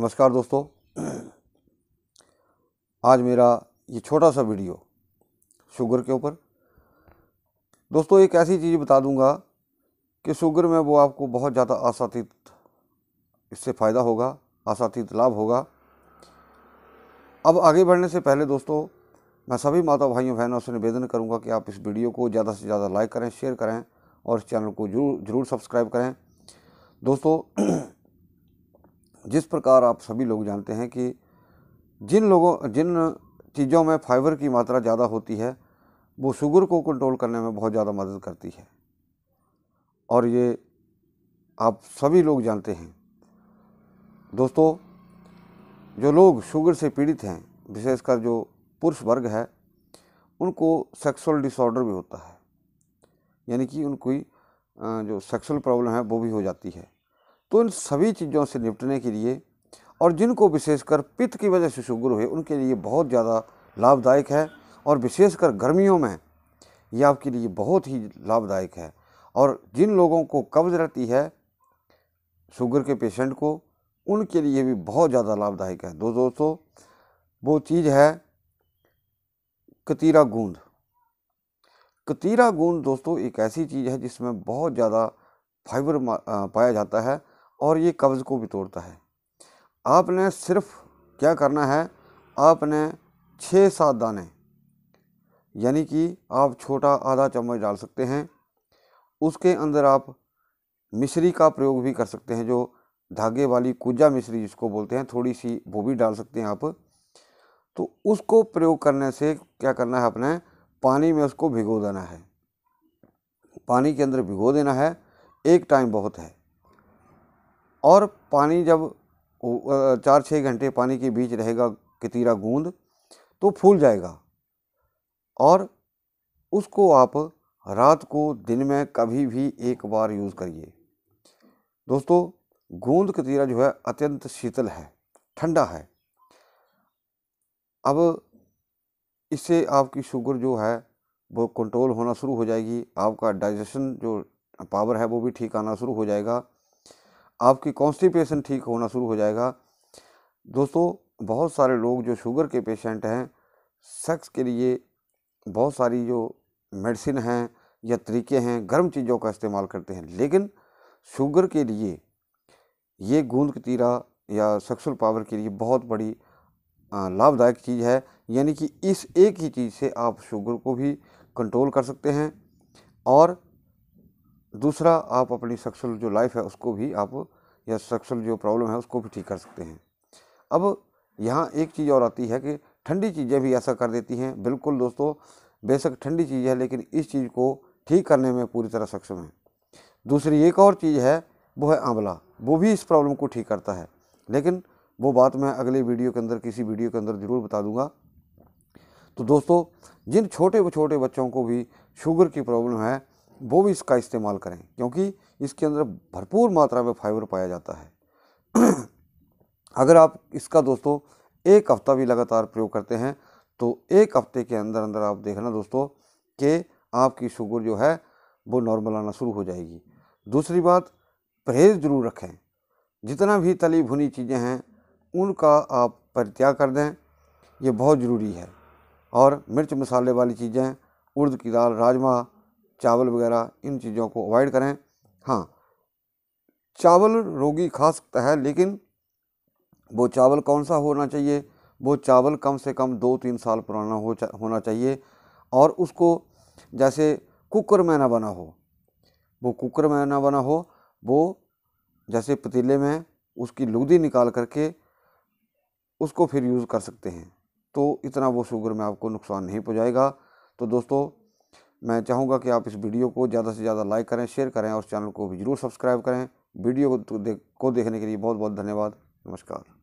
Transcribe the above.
नमस्कार दोस्तों आज मेरा ये छोटा सा वीडियो शुगर के ऊपर दोस्तों एक ऐसी चीज़ बता दूंगा कि शुगर में वो आपको बहुत ज़्यादा आसातीत इससे फ़ायदा होगा आसातीत लाभ होगा अब आगे बढ़ने से पहले दोस्तों मैं सभी माता भाइयों बहनों से निवेदन करूंगा कि आप इस वीडियो को ज़्यादा से ज़्यादा लाइक करें शेयर करें और इस चैनल को जरूर जरूर सब्सक्राइब करें दोस्तों जिस प्रकार आप सभी लोग जानते हैं कि जिन लोगों जिन चीज़ों में फाइबर की मात्रा ज़्यादा होती है वो शुगर को कंट्रोल करने में बहुत ज़्यादा मदद करती है और ये आप सभी लोग जानते हैं दोस्तों जो लोग शुगर से पीड़ित हैं विशेषकर जो पुरुष वर्ग है उनको सेक्सुअल डिसऑर्डर भी होता है यानी कि उनकी जो सेक्सुअल प्रॉब्लम है वो भी हो जाती है तो इन सभी चीज़ों से निपटने के लिए और जिनको विशेषकर पित्त की वजह से शुगर हुए उनके लिए बहुत ज़्यादा लाभदायक है और विशेषकर गर्मियों में ये आपके लिए बहुत ही लाभदायक है और जिन लोगों को कब्ज रहती है शुगर के पेशेंट को उनके लिए भी बहुत ज़्यादा लाभदायक है दो दोस्तों वो चीज़ है कतीरा गूंद कतीरा गूंद दोस्तों एक ऐसी चीज़ है जिसमें बहुत ज़्यादा फाइबर पाया जाता है और ये कब्ज़ को भी तोड़ता है आपने सिर्फ क्या करना है आपने छः सात दाने यानी कि आप छोटा आधा चम्मच डाल सकते हैं उसके अंदर आप मिश्री का प्रयोग भी कर सकते हैं जो धागे वाली कुजा मिश्री जिसको बोलते हैं थोड़ी सी वो भी डाल सकते हैं आप तो उसको प्रयोग करने से क्या करना है अपने पानी में उसको भिगो देना है पानी के अंदर भिगो देना है एक टाइम बहुत है और पानी जब चार छः घंटे पानी के बीच रहेगा कितीरा गूंद तो फूल जाएगा और उसको आप रात को दिन में कभी भी एक बार यूज़ करिए दोस्तों गूंद कतीरा जो है अत्यंत शीतल है ठंडा है अब इससे आपकी शुगर जो है वो कंट्रोल होना शुरू हो जाएगी आपका डाइजेशन जो पावर है वो भी ठीक आना शुरू हो जाएगा आपकी कॉन्स्टिपेशन ठीक होना शुरू हो जाएगा दोस्तों बहुत सारे लोग जो शुगर के पेशेंट हैं सेक्स के लिए बहुत सारी जो मेडिसिन हैं या तरीके हैं गर्म चीज़ों का इस्तेमाल करते हैं लेकिन शुगर के लिए ये गूंद कतीरा या सेक्सुअल पावर के लिए बहुत बड़ी लाभदायक चीज़ है यानी कि इस एक ही चीज़ से आप शुगर को भी कंट्रोल कर सकते हैं और दूसरा आप अपनी सेक्सुअल जो लाइफ है उसको भी आप या सेक्सुअल जो प्रॉब्लम है उसको भी ठीक कर सकते हैं अब यहाँ एक चीज़ और आती है कि ठंडी चीज़ें भी ऐसा कर देती हैं बिल्कुल दोस्तों बेशक ठंडी चीज़ है लेकिन इस चीज़ को ठीक करने में पूरी तरह सक्षम है दूसरी एक और चीज़ है वो है आंवला वो भी इस प्रॉब्लम को ठीक करता है लेकिन वो बात मैं अगले वीडियो के अंदर किसी वीडियो के अंदर ज़रूर बता दूंगा तो दोस्तों जिन छोटे छोटे बच्चों को भी शुगर की प्रॉब्लम है वो भी इसका इस्तेमाल करें क्योंकि इसके अंदर भरपूर मात्रा में फाइबर पाया जाता है अगर आप इसका दोस्तों एक हफ्ता भी लगातार प्रयोग करते हैं तो एक हफ्ते के अंदर अंदर आप देखना दोस्तों कि आपकी शुगर जो है वो नॉर्मल आना शुरू हो जाएगी दूसरी बात परहेज़ ज़रूर रखें जितना भी तली भुनी चीज़ें हैं उनका आप परित्याग कर दें ये बहुत ज़रूरी है और मिर्च मसाले वाली चीज़ें उर्द की दाल राजमा चावल वगैरह इन चीज़ों को अवॉइड करें हाँ चावल रोगी खा सकता है लेकिन वो चावल कौन सा होना चाहिए वो चावल कम से कम दो तीन साल पुराना हो चा, होना चाहिए और उसको जैसे कुकर में ना बना हो वो कुकर में ना बना हो वो जैसे पतीले में उसकी लुगदी निकाल करके उसको फिर यूज़ कर सकते हैं तो इतना वो शुगर में आपको नुकसान नहीं पहुँचाएगा तो दोस्तों मैं चाहूँगा कि आप इस वीडियो को ज़्यादा से ज़्यादा लाइक करें शेयर करें और चैनल को भी ज़रूर सब्सक्राइब करें वीडियो को तो देखने के लिए बहुत बहुत धन्यवाद नमस्कार